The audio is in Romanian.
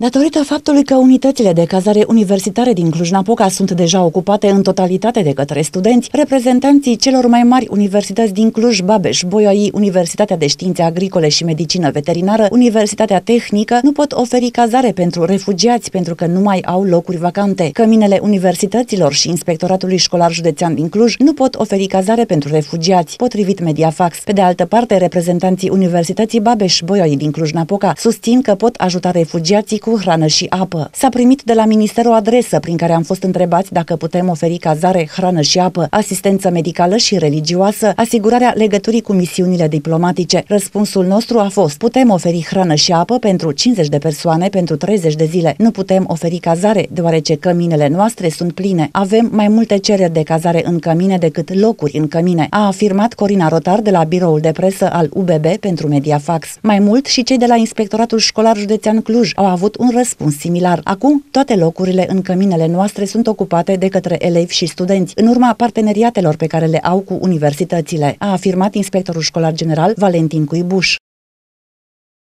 Datorită faptului că unitățile de cazare universitare din Cluj-Napoca sunt deja ocupate în totalitate de către studenți, reprezentanții celor mai mari universități din Cluj, Babeș, Boioi, Universitatea de Științe Agricole și Medicină Veterinară, Universitatea Tehnică, nu pot oferi cazare pentru refugiați pentru că nu mai au locuri vacante. Căminele universităților și Inspectoratului Școlar Județean din Cluj nu pot oferi cazare pentru refugiați, potrivit Mediafax. Pe de altă parte, reprezentanții Universității Babeș, Boioi din Cluj-Napoca susțin că pot ajuta refugiații cu hrană și apă. S-a primit de la minister o adresă prin care am fost întrebați dacă putem oferi cazare, hrană și apă, asistență medicală și religioasă, asigurarea legăturii cu misiunile diplomatice. Răspunsul nostru a fost, putem oferi hrană și apă pentru 50 de persoane pentru 30 de zile. Nu putem oferi cazare, deoarece căminele noastre sunt pline. Avem mai multe cereri de cazare în cămine decât locuri în cămine, a afirmat Corina Rotar de la biroul de presă al UBB pentru Mediafax. Mai mult și cei de la Inspectoratul Școlar Județean Cluj au avut avut un răspuns similar. Acum, toate locurile în căminele noastre sunt ocupate de către elevi și studenți, în urma parteneriatelor pe care le au cu universitățile, a afirmat inspectorul școlar general Valentin Cuibuș.